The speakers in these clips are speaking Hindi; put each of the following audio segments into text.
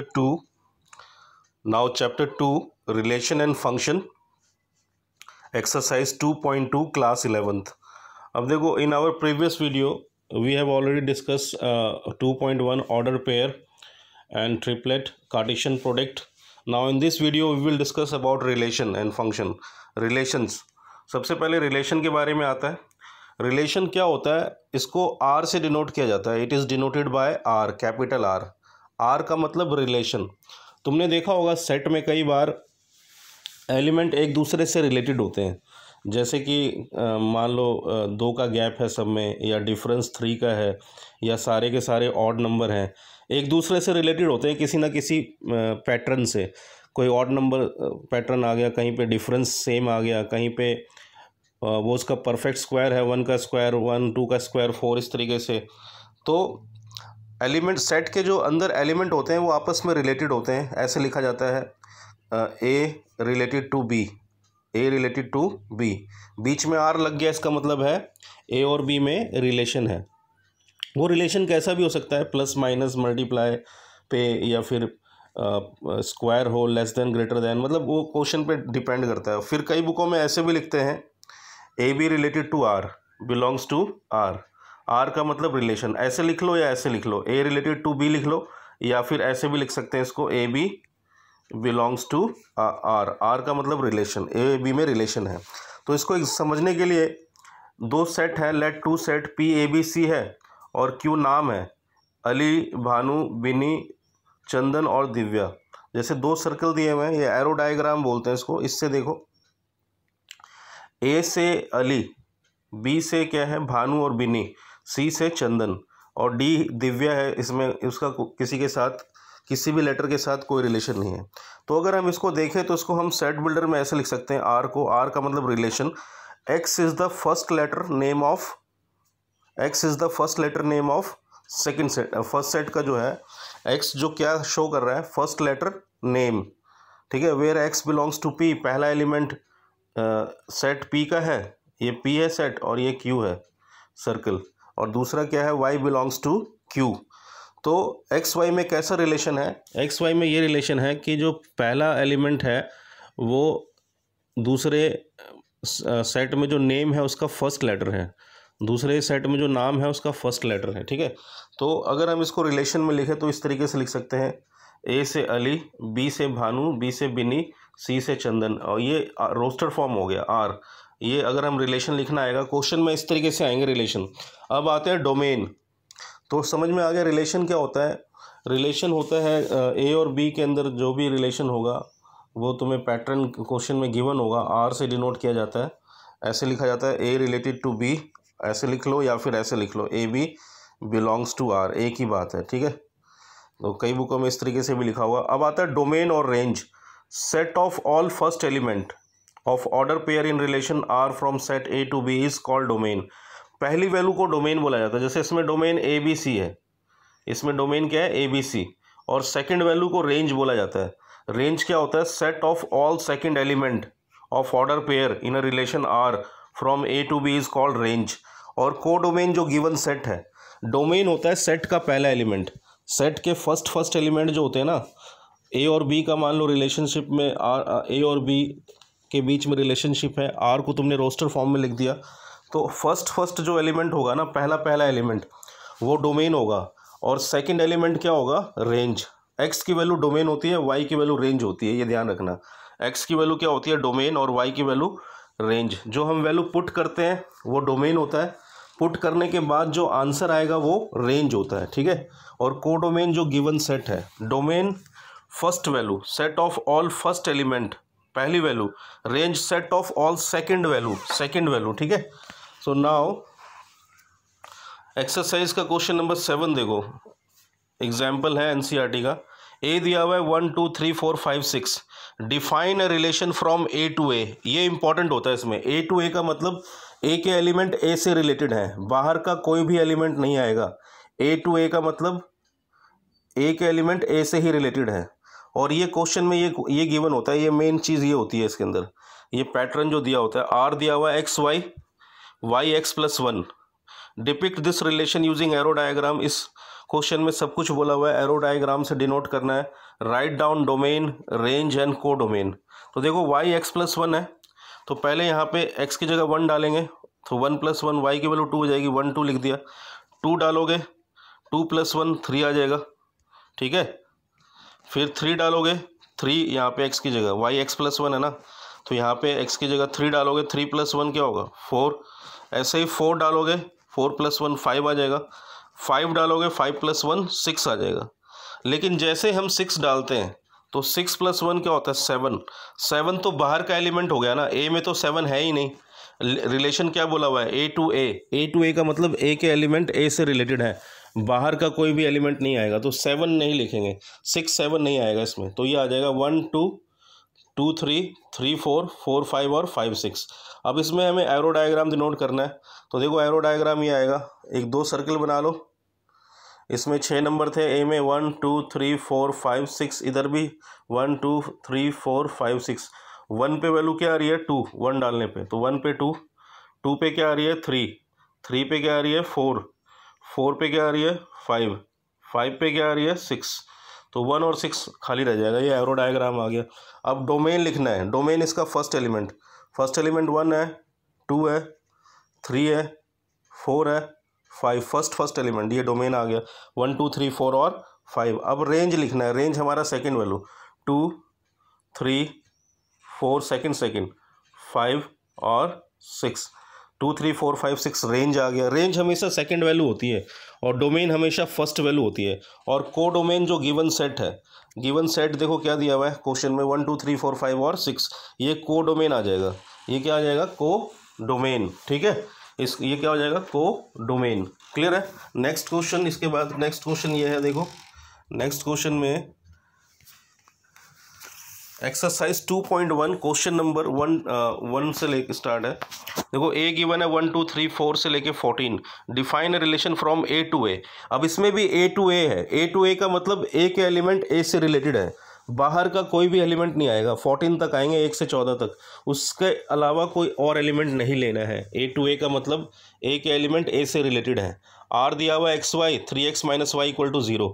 to now chapter two relation and function exercise two point two class eleventh अब देखो in our previous video we have already discuss two point one order pair and triplet Cartesian product now in this video we will discuss about relation and function relations सबसे पहले रिलेशन के बारे में आता है रिलेशन क्या होता है इसको आर से डिनोट किया जाता है it is denoted by R capital R R का मतलब रिलेशन तुमने देखा होगा सेट में कई बार एलिमेंट एक दूसरे से रिलेटेड होते हैं जैसे कि मान लो दो का गैप है सब में या डिफरेंस थ्री का है या सारे के सारे ऑड नंबर हैं एक दूसरे से रिलेटेड होते हैं किसी ना किसी पैटर्न से कोई ऑड नंबर पैटर्न आ गया कहीं पे डिफरेंस सेम आ गया कहीं पे वो उसका परफेक्ट स्क्वायर है वन का स्क्वायर वन टू का स्क्वायर फोर इस तरीके से तो एलिमेंट सेट के जो अंदर एलिमेंट होते हैं वो आपस में रिलेटेड होते हैं ऐसे लिखा जाता है A related to B A related to B बीच में आर लग गया इसका मतलब है ए और बी में रिलेशन है वो रिलेशन कैसा भी हो सकता है प्लस माइनस मल्टीप्लाई पे या फिर स्क्वायर हो लेस देन ग्रेटर देन मतलब वो क्वेश्चन पे डिपेंड करता है फिर कई बुकों में ऐसे भी लिखते हैं A B related to R belongs to R R का मतलब रिलेशन ऐसे लिख लो या ऐसे लिख लो ए रिलेटेड टू बी लिख लो या फिर ऐसे भी लिख सकते हैं इसको A B belongs to R R का मतलब रिलेशन ए बी में रिलेशन है तो इसको समझने के लिए दो सेट है let two set P A B C है और क्यू नाम है अली भानु बिनी चंदन और दिव्या जैसे दो सर्कल दिए हुए हैं ये एरो डायग्राम बोलते हैं इसको इससे देखो ए से अली बी से क्या है भानु और बिनी सी से चंदन और डी दिव्या है इसमें उसका किसी के साथ किसी भी लेटर के साथ कोई रिलेशन नहीं है तो अगर हम इसको देखें तो इसको हम सेट बिल्डर में ऐसे लिख सकते हैं आर को आर का मतलब relation X is the first letter name of X is the first letter name of second set first set का जो है एक्स जो क्या शो कर रहा है फर्स्ट लेटर नेम ठीक है where X belongs to P पहला एलिमेंट सेट पी का है ये पी है सेट और ये क्यू है सर्कल और दूसरा क्या है वाई बिलोंग्स टू क्यू तो एक्स वाई में कैसा रिलेशन है एक्स वाई में ये रिलेशन है कि जो पहला एलिमेंट है वो दूसरे सेट में जो नेम है उसका फर्स्ट लेटर है दूसरे सेट में जो नाम है उसका फर्स्ट लेटर है ठीक है तो अगर हम इसको रिलेशन में लिखें तो इस तरीके से लिख सकते हैं ए से अली बी से भानु बी से बिनी सी से चंदन और ये रोस्टर फॉर्म हो गया आर ये अगर हम रिलेशन लिखना आएगा क्वेश्चन में इस तरीके से आएंगे रिलेशन अब आते हैं डोमेन तो समझ में आ गया रिलेशन क्या होता है रिलेशन होता है ए और बी के अंदर जो भी रिलेशन होगा वो तुम्हें पैटर्न क्वेश्चन में गिवन होगा आर से डिनोट किया जाता है ऐसे लिखा जाता है ए रिलेटेड टू बी ऐसे लिख लो या फिर ऐसे लिख लो A B belongs to R A की बात है ठीक है तो कई बुकों में इस तरीके से भी लिखा हुआ अब आता है डोमेन और range set of all first element of order pair in relation R from set A to B is called domain पहली वैल्यू को डोमेन बोला जाता है जैसे इसमें डोमेन ए बी सी है इसमें डोमेन क्या है ए बी सी और सेकेंड वैल्यू को रेंज बोला जाता है रेंज क्या होता है set of all second element of order pair in a relation R from A to B is called range और को डोमेन जो गिवन सेट है डोमेन होता है सेट का पहला एलिमेंट सेट के फर्स्ट फर्स्ट एलिमेंट जो होते हैं ना ए और बी का मान लो रिलेशनशिप में आर ए और बी के बीच में रिलेशनशिप है आर को तुमने रोस्टर फॉर्म में लिख दिया तो फर्स्ट फर्स्ट जो एलिमेंट होगा ना पहला पहला एलिमेंट वो डोमेन होगा और सेकंड एलिमेंट क्या होगा रेंज एक्स की वैल्यू डोमेन होती है वाई की वैल्यू रेंज होती है ये ध्यान रखना एक्स की वैल्यू क्या होती है डोमेन और वाई की वैल्यू रेंज जो हम वैल्यू पुट करते हैं वो डोमेन होता है पुट करने के बाद जो आंसर आएगा वो रेंज होता है ठीक है और कोडोमेन जो गिवन सेट है domain first value set of all first element पहली value range set of all second value second value ठीक है सो नाउ एक्सरसाइज का क्वेश्चन नंबर सेवन देखो एग्जाम्पल है एनसीईआरटी e का ए दिया हुआ है one two three four five six define a relation from A to A ये इंपॉर्टेंट होता है इसमें ए टू ए का मतलब ए के एलिमेंट ए से रिलेटेड है बाहर का कोई भी एलिमेंट नहीं आएगा ए टू ए का मतलब ए के एलिमेंट ए से ही रिलेटेड है और ये क्वेश्चन में ये ये गिवन होता है ये मेन चीज़ ये होती है इसके अंदर ये पैटर्न जो दिया होता है आर दिया हुआ है X Y Y X plus one depict this relation using arrow diagram इस क्वेश्चन में सब कुछ बोला हुआ है एरो डायग्राम से डिनोट करना है write down domain range and codomain तो देखो वाई एक्स प्लस वन है तो पहले यहाँ पे एक्स की जगह वन डालेंगे तो वन प्लस वन वाई की वैल्यू टू हो जाएगी वन टू लिख दिया टू डालोगे टू प्लस वन थ्री आ जाएगा ठीक है फिर थ्री डालोगे थ्री यहाँ पे एक्स की जगह वाई एक्स प्लस वन है ना तो यहाँ पे एक्स की जगह थ्री डालोगे थ्री प्लस वन क्या होगा फोर ऐसे ही फोर डालोगे फोर प्लस वन फाइव आ जाएगा फाइव डालोगे फाइव प्लस वन सिक्स आ जाएगा लेकिन जैसे हम सिक्स डालते हैं तो सिक्स प्लस वन क्या होता है सेवन सेवन तो बाहर का एलिमेंट हो गया ना ए में तो सेवन है ही नहीं रिलेशन क्या बोला हुआ है ए टू ए ए टू ए का मतलब ए के एलिमेंट ए से रिलेटेड है बाहर का कोई भी एलिमेंट नहीं आएगा तो सेवन नहीं लिखेंगे सिक्स सेवन नहीं आएगा इसमें तो ये आ जाएगा one two two three three four four five और फाइव सिक्स अब इसमें हमें एरो डायग्राम डिनोट करना है तो देखो एरो डायग्राम ये आएगा एक दो सर्कल बना लो इसमें छः नंबर थे ए में one two three four five six इधर भी one two three four five six one पे वैल्यू क्या आ रही है टू वन डालने पे तो वन पे टू टू पे क्या आ रही है थ्री थ्री पे क्या आ रही है फोर फोर पे क्या आ रही है फाइव फाइव पे क्या आ रही है सिक्स तो वन और सिक्स खाली रह जाएगा ये एरो डायग्राम आ गया अब डोमेन लिखना है डोमेन इसका first element first element one है टू है थ्री है फोर है फाइव फर्स्ट फर्स्ट एलिमेंट ये डोमेन आ गया वन टू थ्री फोर और फाइव अब रेंज लिखना है रेंज हमारा second value two three four second second five और six two three four five six range आ गया रेंज हमेशा सेकंड वैल्यू होती है और डोमेन हमेशा फर्स्ट वैल्यू होती है और को डोमेन जो गिवन सेट है गिवन सेट देखो क्या दिया हुआ है क्वेश्चन में one two three four five और सिक्स ये को डोमेन आ जाएगा ये क्या आ जाएगा को डोमेन ठीक है इस ये क्या हो जाएगा को डोमेन क्लियर है नेक्स्ट क्वेश्चन इसके बाद नेक्स्ट क्वेश्चन ये है देखो नेक्स्ट क्वेश्चन में exercise two point one question number one one से लेके स्टार्ट है देखो ए गिवन है वन टू थ्री फोर से लेके fourteen define relation from A to A अब इसमें भी ए टू ए है ए टू ए का मतलब ए के एलिमेंट ए से रिलेटेड है बाहर का कोई भी एलिमेंट नहीं आएगा फोर्टीन तक आएंगे एक से चौदह तक उसके अलावा कोई और एलिमेंट नहीं लेना है ए टू ए का मतलब ए के एलिमेंट ए से रिलेटेड है आर दिया हुआ X Y three X minus Y equal to zero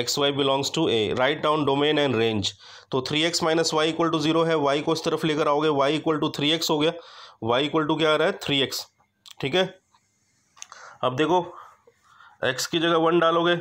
X Y belongs to A write down domain and range तो three X minus Y equal to zero है वाई को इस तरफ लेकर आओगे Y equal to three X हो गया वाई इक्वल टू क्या आ रहा है थ्री एक्स ठीक है अब देखो एक्स की जगह वन डालोगे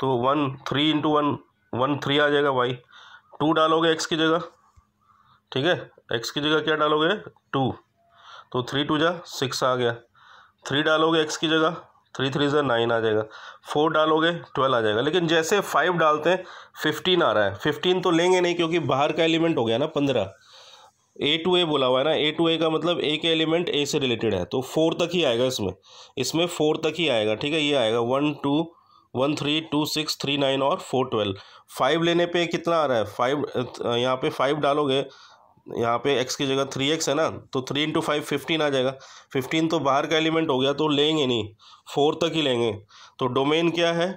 तो one three into one one three आ जाएगा वाई टू डालोगे एक्स की जगह ठीक है एक्स की जगह क्या डालोगे टू तो थ्री टू जा सिक्स आ गया थ्री डालोगे एक्स की जगह थ्री थ्री ज़ा नाइन आ जाएगा फोर डालोगे ट्वेल्व आ जाएगा लेकिन जैसे फाइव डालते हैं फिफ्टीन आ रहा है फिफ्टीन तो लेंगे नहीं क्योंकि बाहर का एलिमेंट हो गया ना पंद्रह ए टू ए बोला हुआ है ना ए टू ए का मतलब ए के एलिमेंट ए से रिलेटेड है तो फोर तक ही आएगा इसमें इसमें फोर तक ही आएगा ठीक है ये आएगा one two one three two six three nine और फोर ट्वेल्व फाइव लेने पे कितना आ रहा है फाइव यहाँ पे फाइव डालोगे यहाँ पे एक्स की जगह थ्री एक्स है ना तो थ्री इंटू फाइव फिफ्टीन आ जाएगा फिफ्टीन तो बाहर का एलिमेंट हो गया तो लेंगे नहीं फोर तक ही लेंगे तो डोमेन क्या है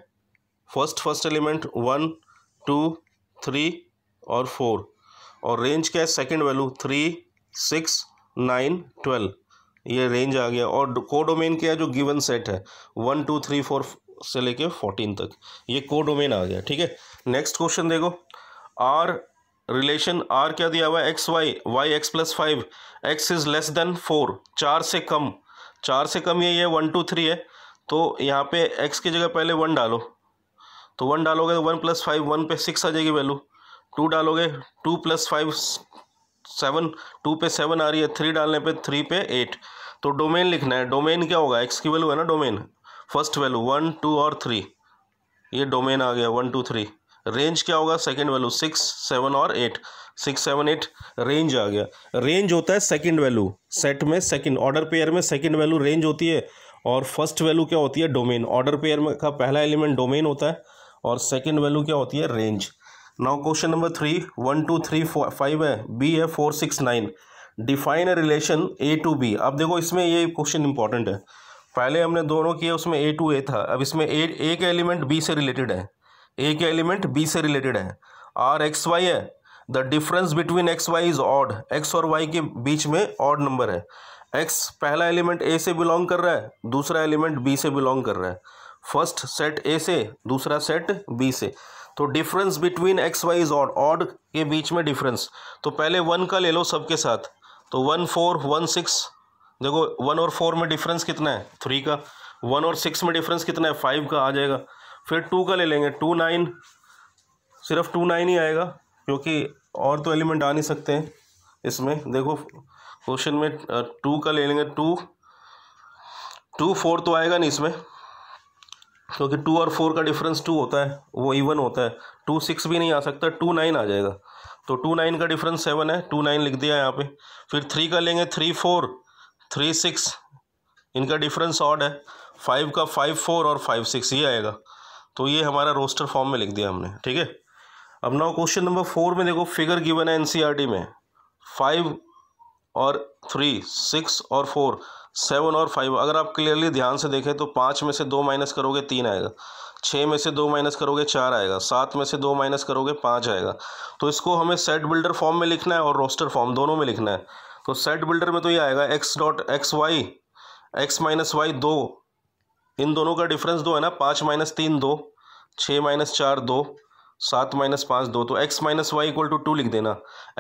first first element one two three और फोर और रेंज क्या है second value three six nine twelve ये रेंज आ गया और को डोमेन क्या है जो गिवन सेट है वन टू थ्री फोर से लेके फोर्टीन तक ये को डोमेन आ गया ठीक है नेक्स्ट क्वेश्चन देखो आर रिलेशन आर क्या दिया हुआ है X Y Y X plus five X is less than four चार से कम चार से कम यही है वन टू थ्री है तो यहाँ पे एक्स की जगह पहले वन डालो तो वन डालोगे तो वन प्लस फाइव वन पे सिक्स आ जाएगी वैल्यू टू डालोगे two plus five seven two पे सेवन आ रही है थ्री डालने पे थ्री पे एट तो डोमेन लिखना है डोमेन क्या होगा एक्स की वैल्यू है ना domain first value one two और थ्री ये डोमेन आ गया वन टू थ्री रेंज क्या होगा सेकेंड वैल्यू सिक्स सेवन और eight six seven eight range आ गया रेंज होता है सेकेंड वैल्यू सेट में सेकेंड ऑर्डर पेयर में सेकेंड वैल्यू रेंज होती है और फर्स्ट वैल्यू क्या होती है डोमेन ऑर्डर पेयर में का पहला एलिमेंट डोमेन होता है और सेकेंड वैल्यू क्या होती है range now question number three one two three five है बी है four six nine define a relation A to B अब देखो इसमें ये क्वेश्चन इंपॉर्टेंट है पहले हमने दोनों किए उसमें ए टू ए था अब इसमें ए ए का एलिमेंट बी से रिलेटेड है ए के एलिमेंट बी से रिलेटेड है आर एक्स वाई है the difference between X Y is odd X और वाई के बीच में ऑड नंबर है एक्स पहला एलिमेंट ए से बिलोंग कर रहा है दूसरा एलिमेंट बी से बिलोंग कर रहा है फर्स्ट सेट ए से दूसरा सेट बी से तो difference between X Y is odd odd के बीच में डिफरेंस तो पहले वन का ले लो सबके साथ तो वन फोर वन सिक्स देखो वन और फोर में डिफरेंस कितना है थ्री का वन और सिक्स में डिफरेंस कितना है फाइव का आ जाएगा फिर टू का ले लेंगे टू नाइन सिर्फ टू नाइन ही आएगा क्योंकि और तो एलिमेंट आ नहीं सकते हैं इसमें देखो क्वेश्चन में टू का ले लेंगे टू टू फोर तो आएगा नहीं इसमें क्योंकि टू और फोर का डिफरेंस टू होता है वो इवन होता है टू सिक्स भी नहीं आ सकता टू नाइन आ जाएगा तो टू नाइन का डिफरेंस सेवन है टू नाइन लिख दिया यहाँ पे फिर थ्री का लेंगे थ्री फोर थ्री सिक्स इनका डिफरेंस ऑड है फाइव का फाइव फोर और फाइव सिक्स ये आएगा तो ये हमारा रोस्टर फॉर्म में लिख दिया हमने ठीक है अब ना क्वेश्चन नंबर फोर में देखो फिगर गिवन है एनसीईआरटी e में फाइव और थ्री सिक्स और फोर सेवन और फाइव अगर आप क्लियरली ध्यान से देखें तो पाँच में से दो माइनस करोगे तीन आएगा छः में से दो माइनस करोगे चार आएगा सात में से दो माइनस करोगे पाँच आएगा तो इसको हमें सेट बिल्डर फॉर्म में लिखना है और रोस्टर फॉर्म दोनों में लिखना है तो सेट बिल्डर में तो ये आएगा X dot X Y X minus Y दो इन दोनों का डिफरेंस दो है ना पाँच माइनस तीन दो छः माइनस चार दो सात माइनस पाँच दो तो X minus Y equal to two लिख देना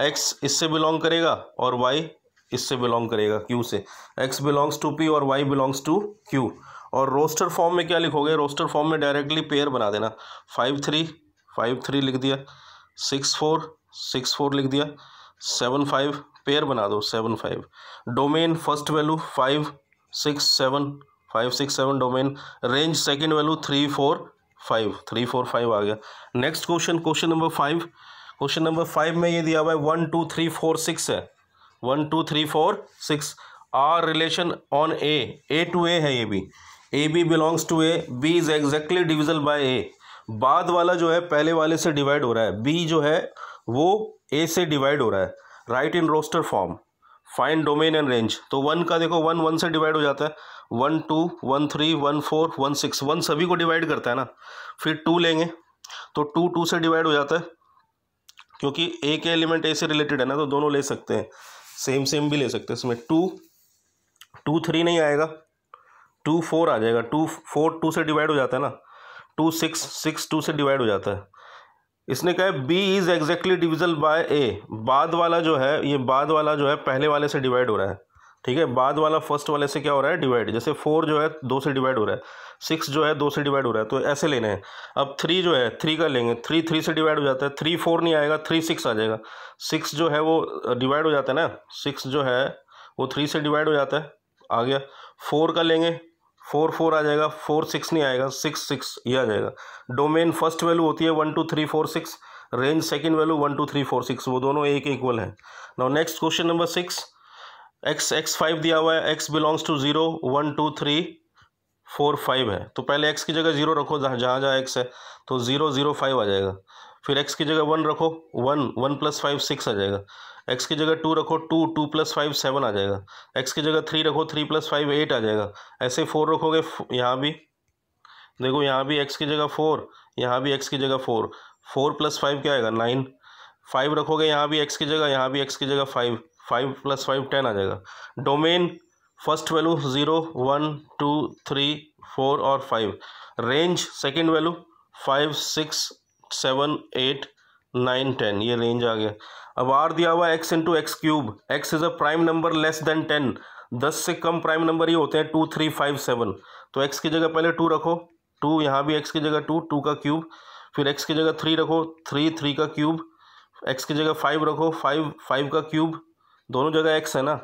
एक्स इससे बिलोंग करेगा और वाई इससे बिलोंग करेगा क्यू से एक्स बिलोंग्स टू पी और वाई बिलोंग्स टू क्यू और रोस्टर फॉर्म में क्या लिखोगे रोस्टर फॉर्म में डायरेक्टली पेयर बना देना फाइव थ्री फाइव थ्री लिख दिया सिक्स फोर सिक्स फोर लिख दिया सेवन फाइव पेयर बना दो seven five domain first value five six seven five six seven domain range second value three four five three four five आ गया next question question number five question number five में ये दिया हुआ है one two three four six है one two three four six R relation on A A to A है ये भी A B belongs to A B is exactly divisible by A बाद वाला जो है पहले वाले से डिवाइड हो रहा है बी जो है वो ए से डिवाइड हो रहा है write in roster form find domain and range तो वन का देखो वन वन से डिवाइड हो जाता है one two one three one four one six one सभी को डिवाइड करता है ना फिर टू लेंगे तो टू टू से डिवाइड हो जाता है क्योंकि ए के एलिमेंट ए से रिलेटेड है ना तो दोनों ले सकते हैं सेम सेम भी ले सकते हैं इसमें टू टू थ्री नहीं आएगा टू फोर आ जाएगा टू फोर टू से डिवाइड हो जाता है ना टू सिक्स सिक्स टू से डिवाइड हो जाता है इसने कहा है B is exactly divisible by A बाद वाला जो है ये बाद वाला जो है पहले वाले से डिवाइड हो रहा है ठीक है बाद वाला फर्स्ट वाले से क्या हो रहा है डिवाइड जैसे फोर जो है दो से डिवाइड हो रहा है सिक्स जो है दो से डिवाइड हो रहा है तो ऐसे लेने हैं अब थ्री जो है थ्री का लेंगे थ्री थ्री से डिवाइड हो जाता है थ्री फोर नहीं आएगा थ्री सिक्स आ जाएगा सिक्स जो है वो डिवाइड हो जाता है ना सिक्स जो है वो थ्री से डिवाइड हो जाता है आ गया फोर का लेंगे फोर फोर आ जाएगा फोर सिक्स नहीं आएगा सिक्स सिक्स ये आ जाएगा डोमेन फर्स्ट वैल्यू होती है one two three four six range second value one two three four six वो दोनों एक इक्वल है now next question number six X X five दिया हुआ है X belongs to zero one two three four five है तो पहले एक्स की जगह जीरो रखो जहाँ जहाँ जहाँ एक्स है तो जीरो जीरो फाइव आ जाएगा फिर एक्स की जगह वन रखो one one plus five six आ जाएगा एक्स की जगह टू रखो two two plus five seven आ जाएगा एक्स की जगह थ्री रखो थ्री प्लस फाइव एट आ जाएगा ऐसे फोर रखोगे यहाँ भी देखो यहाँ भी एक्स की जगह फोर यहाँ भी एक्स की जगह फोर फोर प्लस फाइव क्या आएगा नाइन फाइव रखोगे यहाँ भी एक्स की जगह यहाँ भी एक्स की जगह five five plus five ten आ जाएगा domain first value zero one two three four और five range second value five six seven eight nine ten ये रेंज आ गया अब आर दिया हुआ X into X cube X is a prime number less than ten दस से कम प्राइम नंबर ये होते हैं टू थ्री फाइव सेवन तो एक्स की जगह पहले टू रखो टू यहाँ भी एक्स की जगह टू टू का क्यूब फिर एक्स की जगह थ्री रखो थ्री थ्री का क्यूब एक्स की जगह फाइव रखो फाइव फाइव का क्यूब दोनों जगह एक्स है ना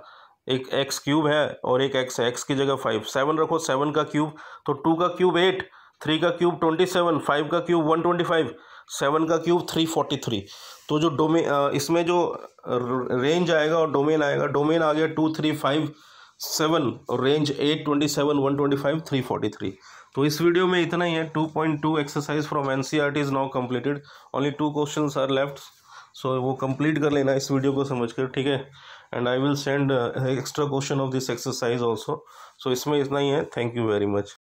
एक एक्स क्यूब है और एक एक्स है एक्स की जगह फाइव सेवन रखो सेवन का क्यूब तो टू का क्यूब एट थ्री का क्यूब ट्वेंटी सेवन फाइव का cube one twenty five seven का क्यूब थ्री फोर्टी थ्री तो जो डोमे इसमें जो रेंज आएगा और डोमेन आएगा डोमेन आ गया टू थ्री फाइव सेवन और range eight twenty seven one twenty five three forty three तो इस वीडियो में इतना ही है two point two exercise from N C R T is now completed only two question are left so वो कम्प्लीट कर लेना इस वीडियो को समझ कर ठीक है and I will send extra question of this exercise also so इसमें इतना ही है थैंक यू वेरी मच